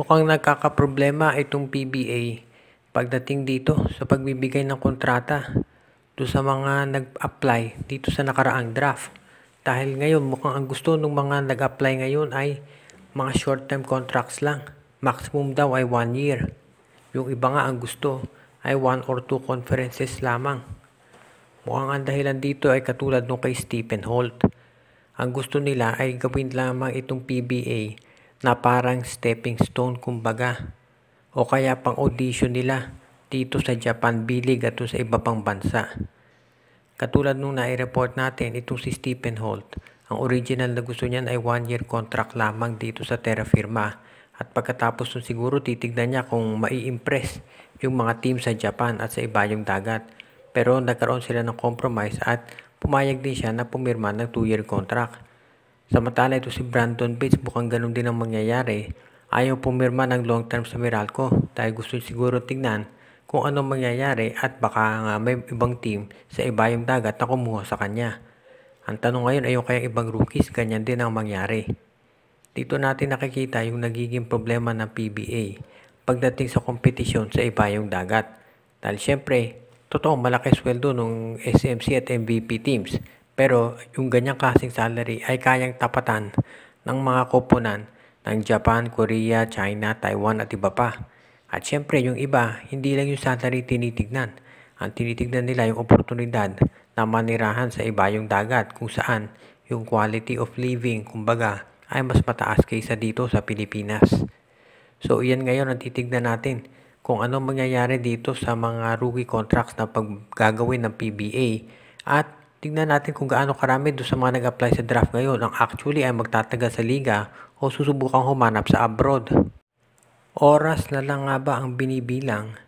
Mukhang nagkakaproblema itong PBA pagdating dito sa pagbibigay ng kontrata do sa mga nag-apply dito sa nakaraang draft. Dahil ngayon mukhang ang gusto ng mga nag-apply ngayon ay mga short-term contracts lang. Maximum daw ay 1 year. Yung iba nga ang gusto ay 1 or 2 conferences lamang. Mukhang ang dahilan dito ay katulad nung kay Stephen Holt. Ang gusto nila ay gawin lamang itong PBA na parang stepping stone kumbaga o kaya pang audition nila dito sa Japan Bilig at sa iba pang bansa. Katulad nung nai-report natin, itong si Stephen Holt, ang original na gusto niyan ay one-year contract lamang dito sa Terra Firma at pagkatapos nun siguro titignan niya kung mai-impress yung mga team sa Japan at sa iba yung dagat. Pero nagkaroon sila ng compromise at pumayag din siya na pumirma ng 2-year contract. Samantala ito si Brandon Bates bukang ganun din ang mangyayari. Ayaw pumirma ng long term sa Meralco dahil gusto siguro tignan kung anong mangyayari at baka nga may ibang team sa iba yung dagat na kumuha sa kanya. Ang tanong ngayon ay yung kayang ibang rookies ganyan din ang mangyari. Dito natin nakikita yung nagiging problema ng PBA pagdating sa kompetisyon sa iba yung dagat. Dahil syempre, totoo malaki sweldo ng SMC at MVP teams pero yung ganyang klaseng salary ay kayang tapatan ng mga koponan ng Japan, Korea, China, Taiwan at iba pa. At syempre yung iba, hindi lang yung salary tinitignan. Ang tinitignan nila yung oportunidad na manirahan sa iba yung dagat kung saan yung quality of living, kumbaga, ay mas mataas kaysa dito sa Pilipinas. So iyan ngayon ang titignan natin kung ano mangyayari dito sa mga rookie contracts na paggagawin ng PBA at Tingnan natin kung gaano karami do sa mga nag-apply sa draft ngayon ang actually ay magtataga sa liga o susubukang humanap sa abroad. Oras na lang nga ba ang binibilang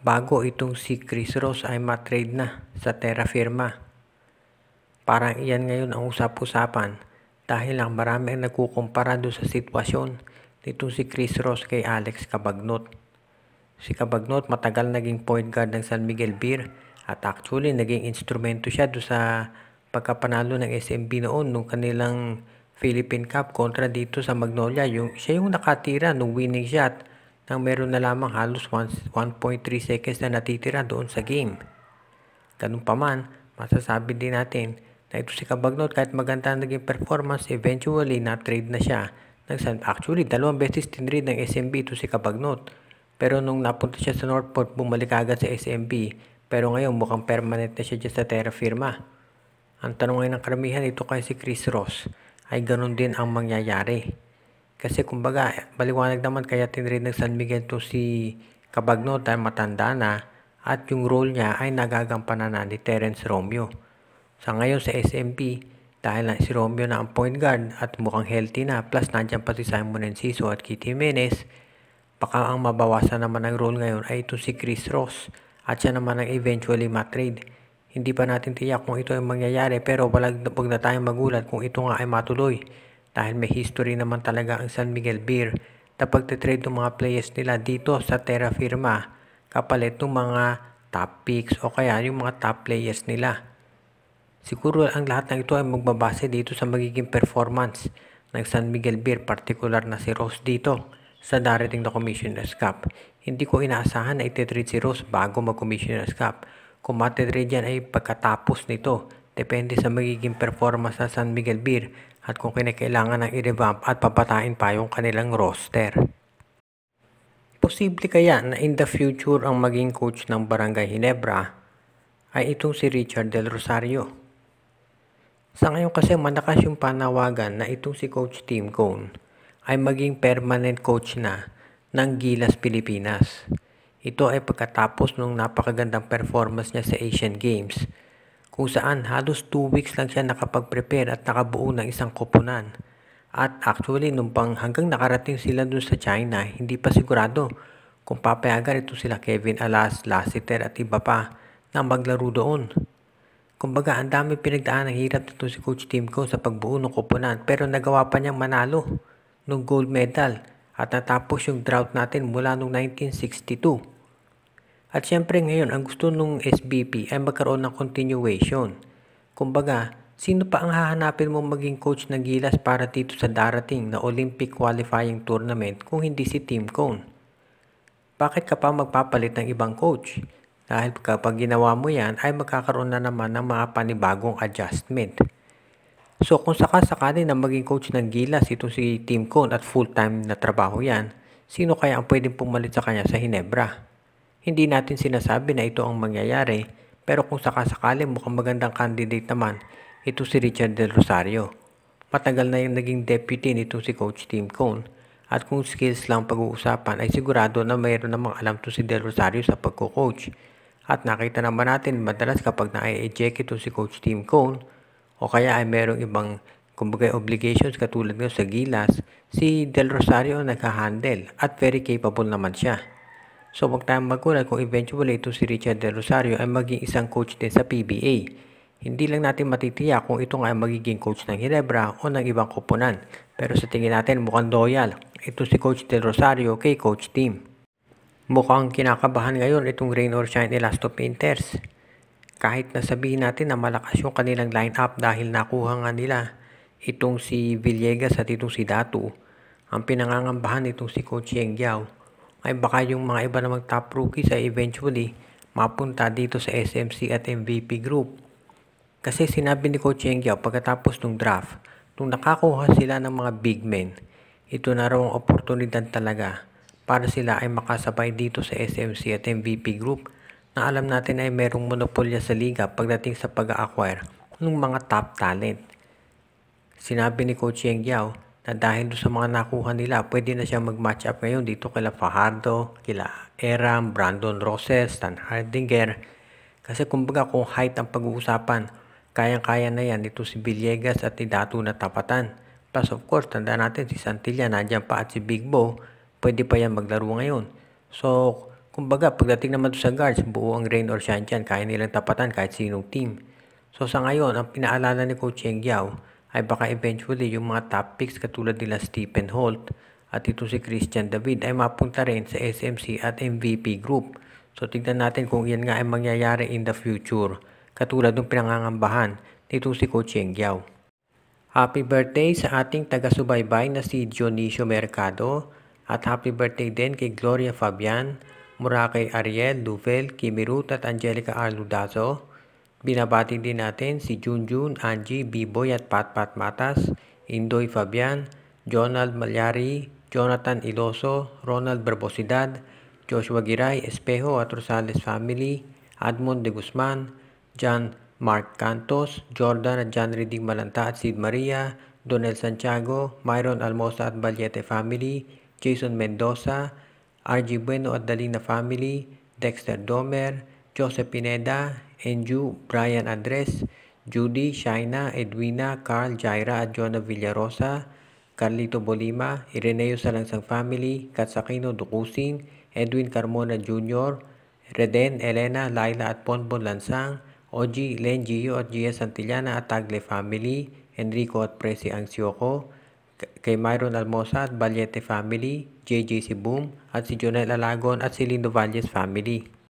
bago itong si Chris Ross ay matrade na sa Terra Firma? Parang iyan ngayon ang usap-usapan dahil ang marami ang nagkukumpara doon sa sitwasyon nitong si Chris Ross kay Alex Cabagnot. Si Cabagnot matagal naging point guard ng San Miguel Beer at actually, naging instrumento siya do sa pagkapanalo ng SMB noon nung kanilang Philippine Cup kontra dito sa Magnolia. Yung, siya yung nakatira nung winning shot nang meron na lamang halos 1.3 seconds na natitira doon sa game. Ganun pa man, masasabi din natin na ito si Kabagnot kahit maganda naging performance, eventually na-trade na siya. Actually, dalawang beses tinrade ng SMB ito si Kabagnot. Pero nung napunta siya sa Northport, bumalik agad sa SMB pero ngayon mukhang permanent na siya dyan sa Terra Firma. Ang tanong ngayon ng karamihan ito kay si Chris Ross ay ganun din ang mangyayari. Kasi kumbaga, baliwanag naman kaya tinrade ng San Miguel to si Kabagno dahil matanda na at yung role niya ay nagagampanan na ni Terence Romeo. Sa ngayon sa SMP, dahil na si Romeo na ang point guard at mukhang healthy na plus nandiyan pa si Simon Enciso at Kitty Jimenez, baka ang mabawasan naman ng role ngayon ay ito si Chris Ross at siya naman ang eventually matrade. Hindi pa natin tiyak kung ito ay mangyayari pero walang wag na tayong magulat kung ito nga ay matuloy dahil may history naman talaga ang San Miguel Beer na pagtitrade ng mga players nila dito sa Terra Firma kapalit ng mga top picks o kaya yung mga top players nila. Siguro ang lahat ng ito ay magbabase dito sa magiging performance ng San Miguel Beer, particular na si Rose dito sa darating na Commissioner's Cup. Hindi ko inaasahan na ititrade si Rose bago mag-Commissioner's Cup. Kung matitrade yan ay pagkatapos nito. Depende sa magiging performance sa San Miguel Beer at kung kinakailangan ng i-revamp at papatain pa yung kanilang roster. Posible kaya na in the future ang maging coach ng Barangay Hinebra ay itong si Richard Del Rosario. Sa ngayon kasi manakas yung panawagan na itong si Coach Tim Cone ay maging permanent coach na ng Gilas Pilipinas. Ito ay pagkatapos ng napakagandang performance niya sa Asian Games kung saan halos 2 weeks lang siya nakapag-prepare at nakabuo ng isang koponan. At actually, nung pang hanggang nakarating sila dun sa China, hindi pa sigurado kung papayagan ito sila Kevin Alas, Lassiter at iba pa na maglaro doon. Kumbaga, ang dami pinagdaan ng hirap nito si Coach Timko sa pagbuo ng koponan pero nagawa pa niyang manalo ng gold medal at natapos yung drought natin mula noong 1962. At syempre ngayon, ang gusto ng SBP ay magkaroon ng continuation. Kumbaga, sino pa ang hahanapin mong maging coach ng Gilas para dito sa darating na Olympic qualifying tournament kung hindi si Team Cone? Bakit ka pa magpapalit ng ibang coach? Dahil kapag ginawa mo yan ay magkakaroon na naman ng mga panibagong adjustment. So kung sakasakali na maging coach ng Gilas itong si Team Cone at full-time na trabaho yan, sino kaya ang pwedeng pumalit sa kanya sa Hinebra? Hindi natin sinasabi na ito ang mangyayari pero kung sakasakali mukhang magandang candidate naman ito si Richard Del Rosario. Matagal na yung naging deputy nito si Coach Team Cone at kung skills lang pag-uusapan ay sigurado na mayroon namang alam to si Del Rosario sa pagko-coach. At nakita naman natin madalas kapag na-eject ito si Coach Team Cone o kaya ay merong ibang kumbaga obligations katulad ng sa Gilas, si Del Rosario ang nagka-handle at very capable naman siya. So wag tayong magulat kung eventually ito si Richard Del Rosario ay maging isang coach din sa PBA. Hindi lang natin matitiyak kung ito nga ay magiging coach ng Ginebra o ng ibang koponan. Pero sa tingin natin mukhang loyal. Ito si Coach Del Rosario kay Coach Team. Mukhang kinakabahan ngayon itong rain or shine ni Last of Painters. Kahit na sabihin natin na malakas yung kanilang lineup dahil nakuha nga nila itong si Villegas at itong si Datu, ang pinangangambahan itong si Coach Yeng Giao, ay baka yung mga iba namang top rookies ay eventually mapunta dito sa SMC at MVP group. Kasi sinabi ni Coach Yeng Giao pagkatapos ng draft, nung nakakuha sila ng mga big men, ito na raw ang oportunidad talaga para sila ay makasabay dito sa SMC at MVP group na alam natin ay merong monopolya sa liga pagdating sa pag-acquire ng mga top talent. Sinabi ni Coach Yang Giao na dahil sa mga nakuha nila, pwede na siya mag-match up ngayon dito kila Fajardo, kila Eram, Brandon Roses, Stan Hardinger. Kasi kumbaga kung height ang pag-uusapan, kayang-kaya na yan dito si Villegas at ni Datu na tapatan. Plus of course, tanda natin si Santilla, nandyan pa at si Big Bo, pwede pa yan maglaro ngayon. So, kung Kumbaga, pagdating naman sa guards, buo ang rain or shine dyan. Kaya nilang tapatan kahit sinong team. So sa ngayon, ang pinaalala ni Coach Cheng Yao ay baka eventually yung mga top picks katulad nila Stephen Holt at ito si Christian David ay mapunta rin sa SMC at MVP group. So tignan natin kung yan nga ay mangyayari in the future katulad ng pinangangambahan nito si Coach Cheng Yao. Happy birthday sa ating taga-subaybay na si Dionisio Mercado at happy birthday din kay Gloria Fabian mula kay Ariel Duvel Kimirut at Angelica Arludazo. Binabati din natin si Junjun, Angie, Biboy at Patpat Matas, Indoy Fabian, Jonald Malyari, Jonathan Iloso, Ronald Barbosidad, Joshua Giray Espejo at Rosales Family, Admon de Guzman, John Mark Cantos, Jordan at John Riding Malanta at Sid Maria, Donel Santiago, Myron Almosa at Balyete Family, Jason Mendoza, R.G. Bueno at Dalina family, Dexter Domer, Joseph Pineda, Enju, Brian Andres, Judy, Shaina, Edwina, Carl, Jaira at Jonah Villarosa, Carlito Bolima, Ireneo Salangsang Family, Katsakino Dukusin, Edwin Carmona Jr., Reden, Elena, Laila at Ponbon Lansang, Oji, Len Gio at Gia Santillana at Tagle Family, Enrico at Presi Angsioko, kay Myron Almosa at Valiente family, JJC Boom at si Jonel Alagon at si Lindo Valles family.